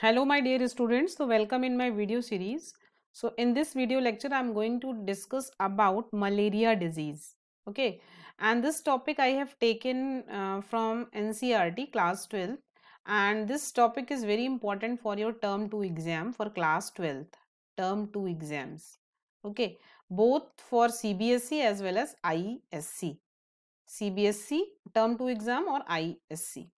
hello my dear students so welcome in my video series so in this video lecture i'm going to discuss about malaria disease okay and this topic i have taken uh, from ncrt class 12 and this topic is very important for your term 2 exam for class 12 term 2 exams okay both for cbsc as well as isc cbsc term 2 exam or isc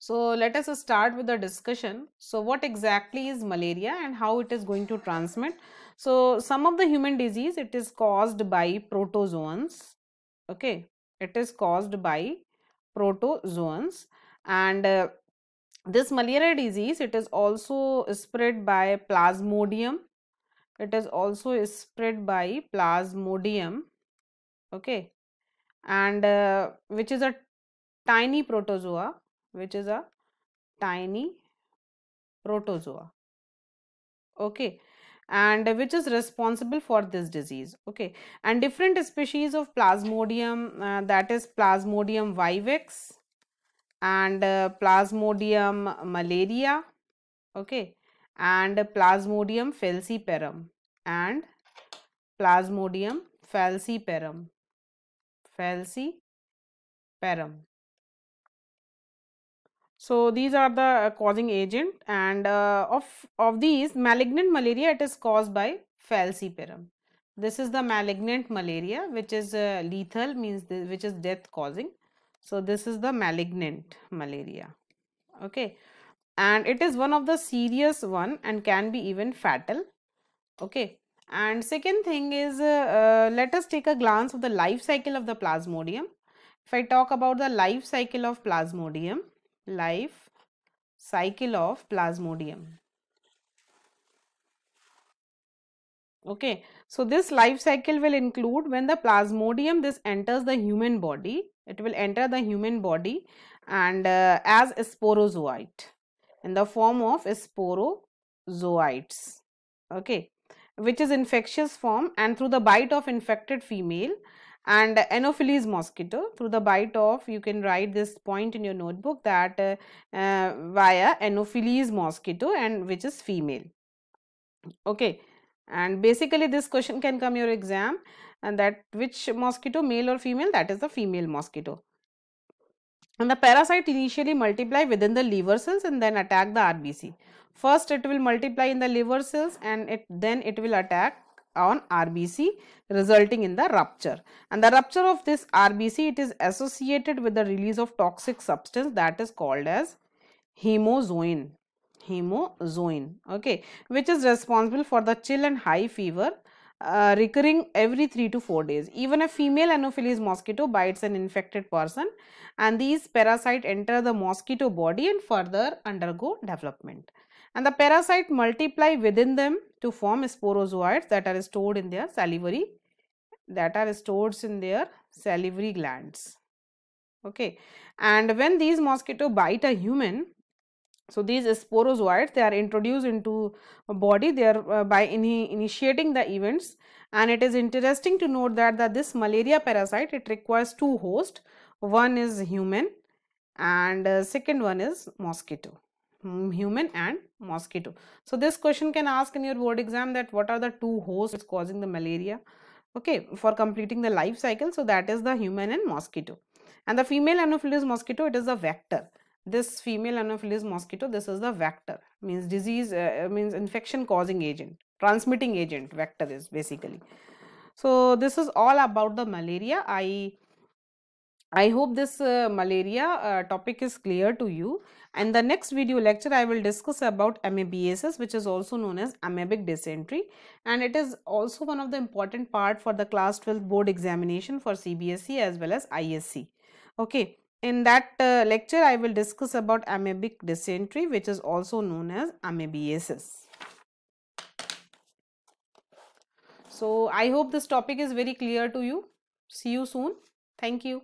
so let us start with the discussion. So what exactly is malaria and how it is going to transmit? So some of the human disease, it is caused by protozoans. Okay, it is caused by protozoans and uh, this malaria disease, it is also spread by plasmodium. It is also spread by plasmodium. Okay, and uh, which is a tiny protozoa which is a tiny protozoa okay and which is responsible for this disease okay and different species of plasmodium uh, that is plasmodium vivax and uh, plasmodium malaria okay and plasmodium falciparum and plasmodium falciparum falciparum so these are the uh, causing agent and uh, of, of these malignant malaria it is caused by falciparum. This is the malignant malaria which is uh, lethal means this, which is death causing. So this is the malignant malaria. Okay. And it is one of the serious one and can be even fatal. Okay. And second thing is uh, uh let us take a glance of the life cycle of the plasmodium. If I talk about the life cycle of plasmodium, life cycle of plasmodium. Okay, so this life cycle will include when the plasmodium this enters the human body, it will enter the human body and uh, as sporozoite in the form of sporozoites. Okay, which is infectious form and through the bite of infected female and Anopheles mosquito through the bite of you can write this point in your notebook that uh, uh, via Anopheles mosquito and which is female okay and basically this question can come your exam and that which mosquito male or female that is the female mosquito and the parasite initially multiply within the liver cells and then attack the RBC. First it will multiply in the liver cells and it then it will attack on RBC resulting in the rupture. And the rupture of this RBC it is associated with the release of toxic substance that is called as hemozoin hemozoin okay which is responsible for the chill and high fever uh, recurring every 3 to 4 days. Even a female Anopheles mosquito bites an infected person and these parasite enter the mosquito body and further undergo development. And the parasite multiply within them to form sporozoids that are stored in their salivary that are stored in their salivary glands okay and when these mosquito bite a human so these sporozoites they are introduced into body they are uh, by in initiating the events and it is interesting to note that, that this malaria parasite it requires two hosts one is human and uh, second one is mosquito hmm, human and mosquito so this question can ask in your board exam that what are the two hosts causing the malaria okay for completing the life cycle so that is the human and mosquito and the female anopheles mosquito it is a vector this female anopheles mosquito this is the vector means disease uh, uh, means infection causing agent transmitting agent vector is basically so this is all about the malaria i i hope this uh, malaria uh, topic is clear to you and the next video lecture i will discuss about amebiasis which is also known as amoebic dysentery and it is also one of the important part for the class 12 board examination for CBSE as well as isc okay in that uh, lecture, I will discuss about amoebic dysentery, which is also known as amoebiasis. So, I hope this topic is very clear to you. See you soon. Thank you.